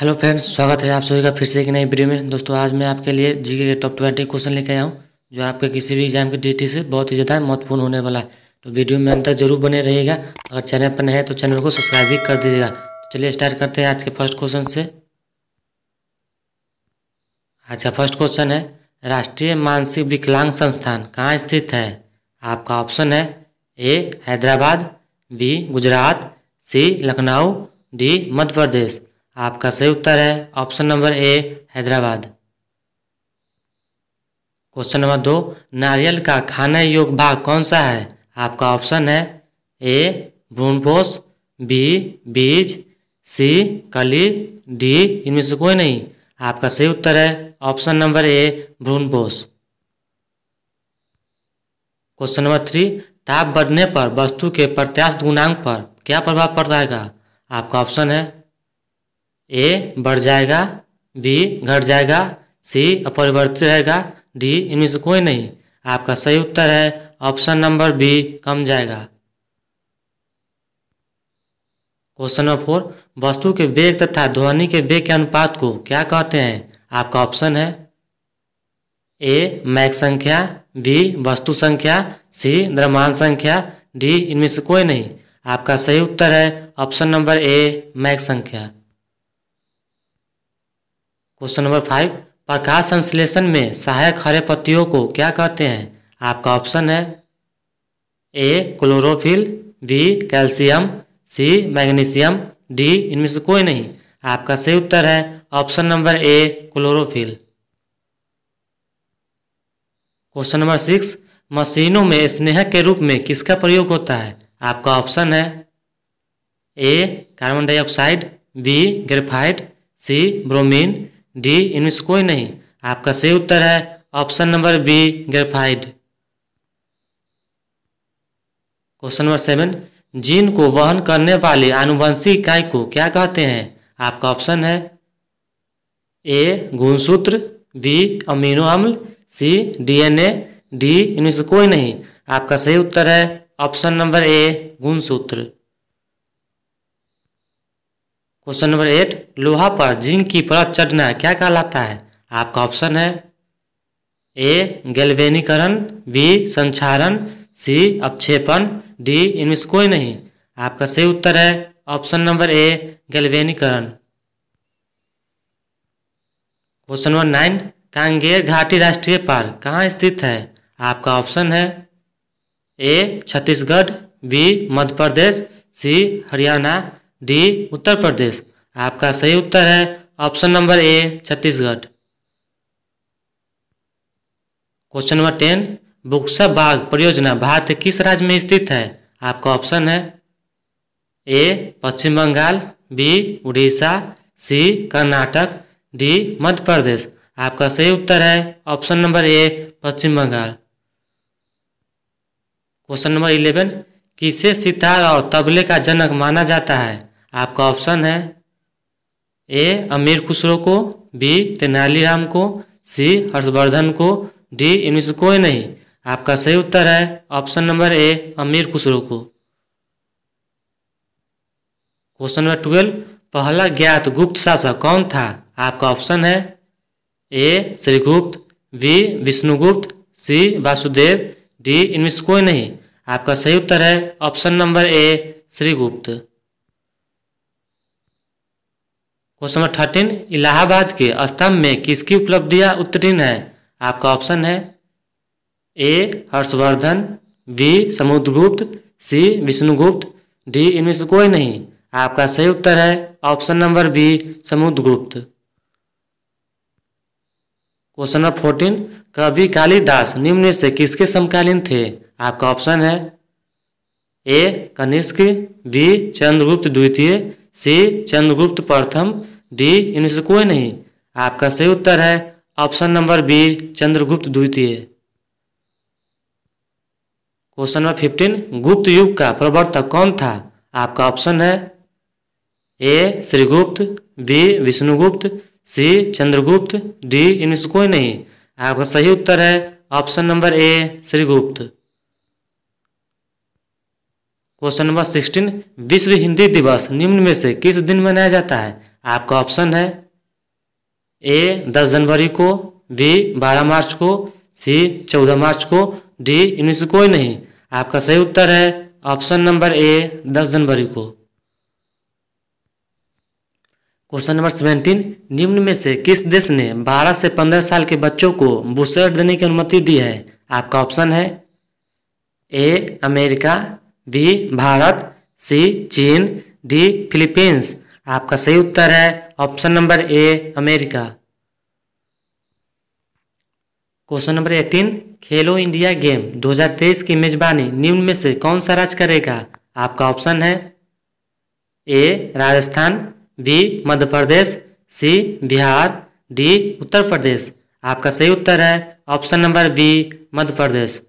hello friends स्वागत है आप सभी का फिर से एक नई वीडियो में दोस्तों आज मैं आपके लिए जीके के टॉप ट्वेंटी क्वेश्चन लेके आया हूँ जो आपके किसी भी एग्जाम की डिटी से बहुत ही ज़्यादा महत्वपूर्ण होने वाला है तो वीडियो में अंतर जरूर बने रहेगा अगर चैनल पर नए तो चैनल को सब्सक्राइब भी कर दीजिएगा तो चलिए स्टार्ट करते हैं आज के फर्स्ट क्वेश्चन से अच्छा फर्स्ट क्वेश्चन है राष्ट्रीय मानसिक विकलांग संस्थान कहाँ स्थित है आपका ऑप्शन है A Hyderabad B Gujarat C Lucknow D Madhya Pradesh आपका सही उत्तर है option number A Hyderabad question number दो नारियल का खाने योग्य भाग कौन सा है आपका ऑप्शन है ए भ्रूणपोष बी बीज सी कली डी इनमें से कोई नहीं आपका सही उत्तर है ऑप्शन नंबर ए भ्रूणपोष क्वेश्चन नंबर थ्री ताप बढ़ने पर वस्तु के प्रत्याश गुणांक पर क्या प्रभाव पड़ जाएगा आपका ऑप्शन है ए बढ़ जाएगा बी घट जाएगा सी अपरिवर्तित रहेगा डी इनमें से कोई नहीं आपका सही उत्तर है ऑप्शन नंबर बी कम जाएगा क्वेश्चन नंबर फोर वस्तु के वेग तथा ध्वनि के वेग के अनुपात को क्या कहते हैं आपका ऑप्शन है ए मैक संख्या बी वस्तु संख्या सी द्रमान संख्या डी इनमें से कोई नहीं आपका सही उत्तर है ऑप्शन नंबर ए मैक संख्या क्वेश्चन नंबर फाइव प्रकाश संश्लेषण में सहायक हरे पत्तियों को क्या कहते हैं आपका ऑप्शन है A chlorophyll B calcium C magnesium D इनमें से कोई नहीं आपका सही उत्तर है option number A chlorophyll question number six मशीनों में स्नेहक के रूप में किसका प्रयोग होता है आपका ऑप्शन है A carbon dioxide B graphite C bromine D इनमें से कोई नहीं आपका सही उत्तर है option number B graphite question number seven gene को वहन करने वाली आनुवंशिक इकाई को क्या कहते हैं आपका ऑप्शन है ए गुणसूत्र बी अमीनो अम्ल सी डीएनए डी इनमें से कोई नहीं आपका सही उत्तर है ऑप्शन नंबर ए गुणसूत्र क्वेश्चन नंबर एट लोहा पर जिंक की परत चढ़ना क्या कहलाता है आपका ऑप्शन है ए गैल्वेनीकरण बी संचारण सी अपक्षेपण डी इनमें से कोई नहीं आपका सही उत्तर है ऑप्शन नंबर ए गैल्वेनीकरण क्वेश्चन नंबर नाइन कांगेर घाटी राष्ट्रीय पार्क कहाँ स्थित है आपका ऑप्शन है A Chhattisgarh B Madhya Pradesh C Haryana D Uttar Pradesh आपका सही उत्तर है option number A Chhattisgarh question number ten Buxa बाघ परियोजना भारत किस राज्य में स्थित है आपका ऑप्शन है A Paschim Bangal B Orissa C Karnataka D Madhya Pradesh आपका सही उत्तर है option number A Paschim Bangal question number eleven किसे सितार और तबले का जनक माना जाता है आपका ऑप्शन है ए अमीर खुसरो को बी तेनालीराम को सी हर्षवर्धन को डी इनमें से कोई नहीं आपका सही उत्तर है ऑप्शन नंबर ए अमीर खुसरो को क्वेश्चन नंबर ट्वेल्व पहला ज्ञात गुप्त शासक कौन था आपका ऑप्शन है A Shrigupta B Vishnugupta C Vasudeva D इनमें से कोई नहीं आपका सही उत्तर है option number A Shrigupta question number thirteen Allahabad के स्तंभ में किसकी उपलब्धियां उत्तीर्ण है आपका ऑप्शन है A Harshavardhana B Samudragupta C Vishnugupta D इनमें से कोई नहीं आपका सही उत्तर है option number B Samudragupta question number fourteen कवि कालिदास निम्न से किसके समकालीन थे आपका ऑप्शन है ए कनिष्क बी चंद्रगुप्त द्वितीय सी चंद्रगुप्त प्रथम डी इनमें से कोई नहीं आपका सही उत्तर है ऑप्शन नंबर बी चंद्रगुप्त द्वितीय क्वेश्चन नंबर फिफ्टीन गुप्त युग का प्रवर्तक कौन था आपका ऑप्शन है A Shrigupta B Vishnugupta C Chandragupta D इनमें से कोई नहीं आपका सही उत्तर है option number A Shrigupta question number sixteen Vishwa Hindi दिवस निम्न में से किस दिन मनाया जाता है आपका ऑप्शन है ए दस जनवरी को बी बारह मार्च को सी चौदह मार्च को डी इनमें से कोई नहीं आपका सही उत्तर है ऑप्शन नंबर ए दस जनवरी को क्वेश्चन नंबर सेवेंटीन निम्न में से किस देश ने 12 से 15 साल के बच्चों को बूस्टर देने की अनुमति दी है आपका ऑप्शन है A America B Bharat C चीन डी फिलीपींस आपका सही उत्तर है option number A America question number eighteen Khelo India game 2023 की मेजबानी निम्न में से कौन सा राज्य करेगा आपका ऑप्शन है A Rajasthan B Madhya Pradesh C Bihar D Uttar Pradesh आपका सही उत्तर है option number B Madhya Pradesh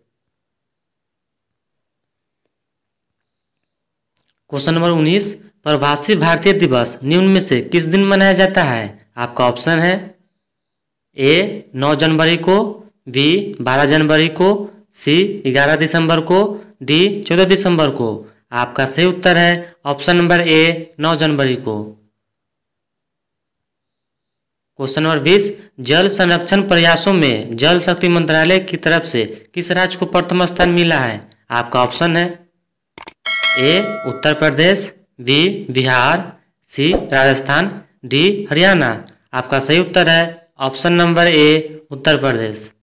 question number उन्नीस प्रवासी भारतीय दिवस निम्न में से किस दिन मनाया जाता है आपका ऑप्शन है ए नौ जनवरी को बी बारह जनवरी को सी ग्यारह दिसंबर को डी चौदह दिसंबर को आपका सही उत्तर है ऑप्शन नंबर ए नौ जनवरी को क्वेश्चन नंबर बीस जल संरक्षण प्रयासों में जल शक्ति मंत्रालय की तरफ से किस राज्य को प्रथम स्थान मिला है आपका ऑप्शन है A Uttar Pradesh B Bihar C Rajasthan D Haryana आपका सही उत्तर है ऑप्शन नंबर ए उत्तर प्रदेश